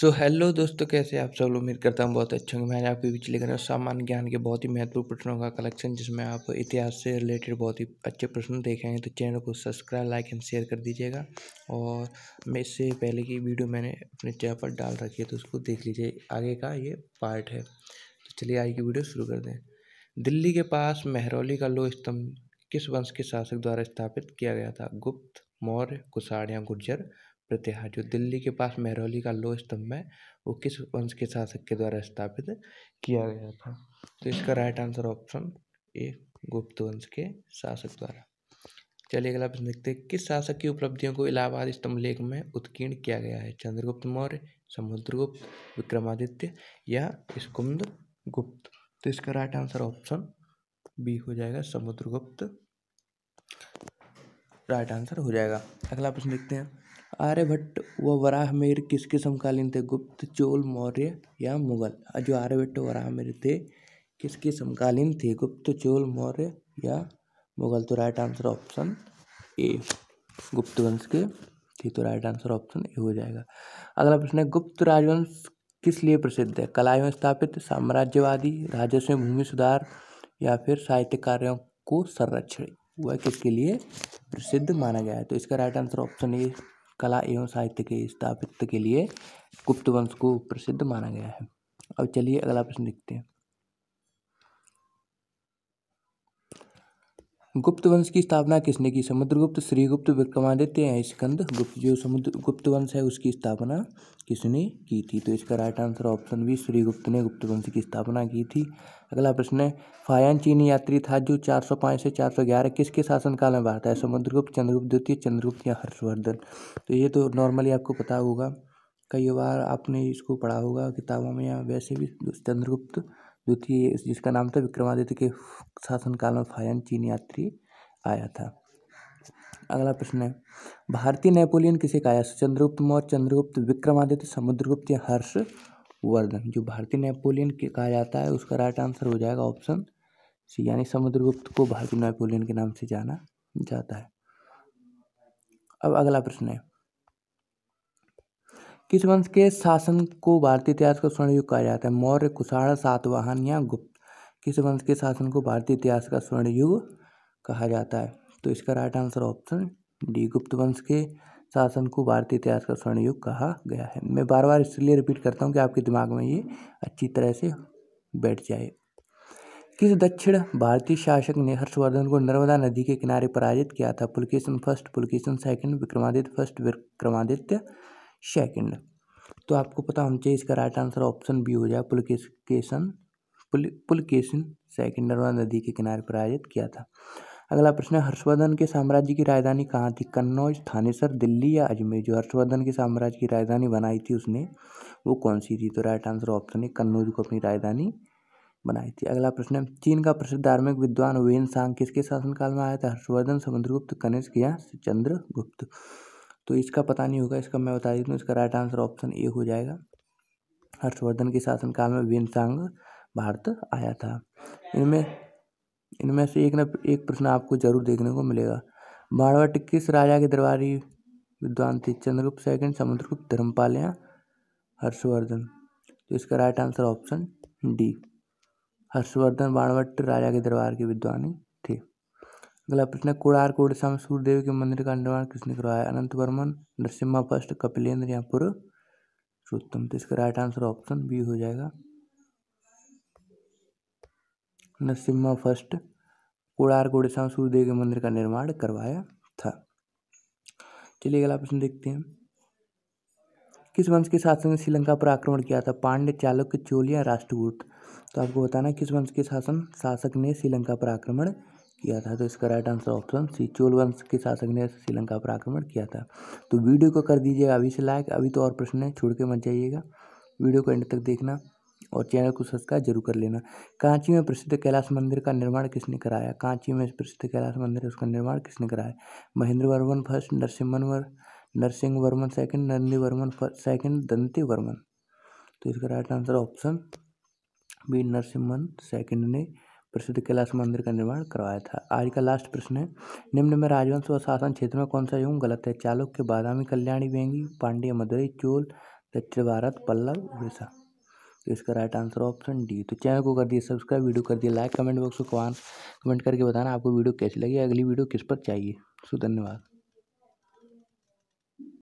सो so, hello दोस्तों कैसे आप सब लोग उम्मीद करता हूँ बहुत अच्छे होंगे मैंने आपके बीच लेकर सामान्य ज्ञान के बहुत ही महत्वपूर्ण प्रश्नों का कलेक्शन जिसमें आप इतिहास से रिलेटेड बहुत ही अच्छे प्रश्न देखेंगे तो चैनल को सब्सक्राइब लाइक एंड शेयर कर दीजिएगा और मैं इससे पहले की वीडियो मैंने अपने चैनल पर डाल रखी है तो उसको देख लीजिए आगे का ये पार्ट है तो चलिए आगे की वीडियो शुरू कर दें दिल्ली के पास मेहरौली का लोह स्तंभ किस वंश के शासक द्वारा स्थापित किया गया था गुप्त मौर्य कुषाण या गुर्जर प्रतिहार जो दिल्ली के पास मेहरौली का लो स्तंभ है वो किस वंश के शासक के द्वारा स्थापित किया गया था तो इसका राइट आंसर ऑप्शन ए गुप्त वंश के शासक द्वारा चलिए अगला प्रश्न देखते हैं किस शासक की उपलब्धियों को इलाहाबाद स्तंभ लेख में उत्कीर्ण किया गया है चंद्रगुप्त मौर्य समुद्रगुप्त विक्रमादित्य या स्कुंद गुप्त तो इसका राइट आंसर ऑप्शन बी हो जाएगा समुद्रगुप्त राइट आंसर हो जाएगा अगला प्रश्न देखते हैं आर्यभट्ट व वराहमिहिर किसके समकालीन थे गुप्त चोल मौर्य या मुगल जो आर्यभट्ट वराहमेर थे किसके समकालीन थे गुप्त चोल मौर्य या मुगल तो राइट आंसर ऑप्शन ए गुप्त वंश के थे तो राइट आंसर ऑप्शन ए हो जाएगा अगला प्रश्न है गुप्त राजवंश किस लिए प्रसिद्ध है कला एवं स्थापित साम्राज्यवादी राजस्व भूमि सुधार या फिर साहित्य कार्यों को संरक्षण वह किसके लिए प्रसिद्ध माना गया है तो इसका राइट आंसर ऑप्शन ए कला एवं साहित्य के स्थापित्य के लिए गुप्त वंश को प्रसिद्ध माना गया है अब चलिए अगला प्रश्न देखते हैं गुप्त वंश की स्थापना किसने की समुद्रगुप्त श्रीगुप्त विक्रमादित्य हैं स्कंद गुप्त जो समुद्र गुप्त वंश है उसकी स्थापना किसने की थी तो इसका right answer option B Srigupta ने गुप्त वंश की स्थापना की थी अगला प्रश्न है फायन चीनी यात्री था जो 405 से 411 किसके शासनकाल में भारत है समुद्रगुप्त चंद्रगुप्त द्वितीय चंद्रगुप्त या हर्षवर्धन तो ये तो नॉर्मली आपको पता होगा कई बार आपने इसको पढ़ा होगा किताबों में या वैसे भी चंद्रगुप्त द्वितीय जिसका नाम था विक्रमादित्य के शासनकाल में फायन चीन यात्री आया था अगला प्रश्न है भारतीय नेपोलियन किसे कहा है चंद्रगुप्त मौर्य चंद्रगुप्त विक्रमादित्य समुद्रगुप्त या हर्षवर्धन जो भारतीय नेपोलियन के कहा जाता है उसका राइट आंसर हो जाएगा ऑप्शन सी यानी समुद्रगुप्त को भारतीय नेपोलियन के नाम से जाना जाता है अब अगला प्रश्न है किस वंश के शासन को भारतीय इतिहास का स्वर्णयुग कहा जाता है मौर्य कुशाण सातवाहन या गुप्त किस वंश के शासन को भारतीय इतिहास का स्वर्णयुग कहा जाता है तो इसका राइट आंसर ऑप्शन डी गुप्त वंश के शासन को भारतीय इतिहास का स्वर्ण युग कहा गया है मैं बार बार इसलिए रिपीट करता हूँ कि आपके दिमाग में ये अच्छी तरह से बैठ जाए किस दक्षिण भारतीय शासक ने हर्षवर्धन को नर्मदा नदी के किनारे पराजित किया था Pulakeshin first Pulakeshin second Vikramaditya first Vikramaditya second तो आपको पता होना चाहिए इसका राइट आंसर ऑप्शन बी हो जाए पुलकेशन पुल पुलकेशन सेकंड नर्मदा नदी के किनारे पर आयोजित किया था अगला प्रश्न है हर्षवर्धन के साम्राज्य की राजधानी कहाँ थी कन्नौज थानेसर दिल्ली या अजमेर जो हर्षवर्धन के साम्राज्य की राजधानी बनाई थी उसने वो कौन सी थी तो राइट आंसर ऑप्शन है कन्नौज को अपनी राजधानी बनाई थी अगला प्रश्न है चीन का प्रसिद्ध धार्मिक विद्वान वेन सांग किसके शासनकाल में आया था हर्षवर्धन समुद्रगुप्त कनिष्क या चंद्रगुप्त तो इसका पता नहीं होगा इसका मैं बता देता हूँ इसका राइट आंसर ऑप्शन ए हो जाएगा हर्षवर्धन के शासनकाल में वेनसांग भारत आया था इनमें इनमें से एक ना एक प्रश्न आपको जरूर देखने को मिलेगा बाणवट किस राजा के दरबारी विद्वान थे चंद्रगुप्त सेकंड समुद्रगुप्त धर्मपाल या हर्षवर्धन तो इसका right answer option D Harshavardhan Banabhatta राजा के दरबार के विद्वान थे अगला प्रश्न है कोड़ार कोडसा में सूर्यदेव के मंदिर का निर्माण किसने करवाया अनंत वर्मन नरसिम्हा फर्स्ट कपिलेंद्र या पूर्व पुरुषोत्तम तो इसका राइट आंसर ऑप्शन बी हो जाएगा नरसिम्हा फर्स्ट कोड़ार कोडसा में सूर्यदेव के मंदिर का निर्माण करवाया था चलिए अगला प्रश्न देखते हैं किस वंश के शासन ने श्रीलंका पर आक्रमण किया था पांडे चालुक्य चोलिया या राष्ट्रकूट तो आपको बताना किस वंश के शासन शासक ने श्रीलंका पर आक्रमण किया था तो इसका right answer option C Chola वंश के शासक ने श्रीलंका पर आक्रमण किया था तो वीडियो को कर दीजिएगा अभी से लाइक अभी तो और प्रश्न है छोड़ के मत जाइएगा वीडियो को एंड तक देखना और चैनल को सब्सक्राइब जरूर कर लेना कांची में प्रसिद्ध कैलाश मंदिर का निर्माण किसने कराया कांची में प्रसिद्ध कैलाश मंदिर उसका निर्माण किसने कराया महेंद्र वर्मन फर्स्ट नरसिम्हन वर Narasimha Varman second Nandi Varman first second Danti Varman तो इसका right answer option B Narasimhan second ने प्रसिद्ध कैलाश मंदिर का निर्माण करवाया था आज का लास्ट प्रश्न है निम्न में राजवंश व शासन क्षेत्र में कौन सा युग गलत है चालुक्य बादामी कल्याणी व्यंगी पांड्य मदुरई चोल दक्षिण भारत पल्लव उड़ीसा तो इसका राइट आंसर ऑप्शन डी तो चैनल को कर दिए सब्सक्राइब वीडियो कर दिए लाइक कमेंट बॉक्स को कमेंट करके बताना आपको वीडियो कैसी लगी अगली वीडियो किस पर चाहिए सो धन्यवाद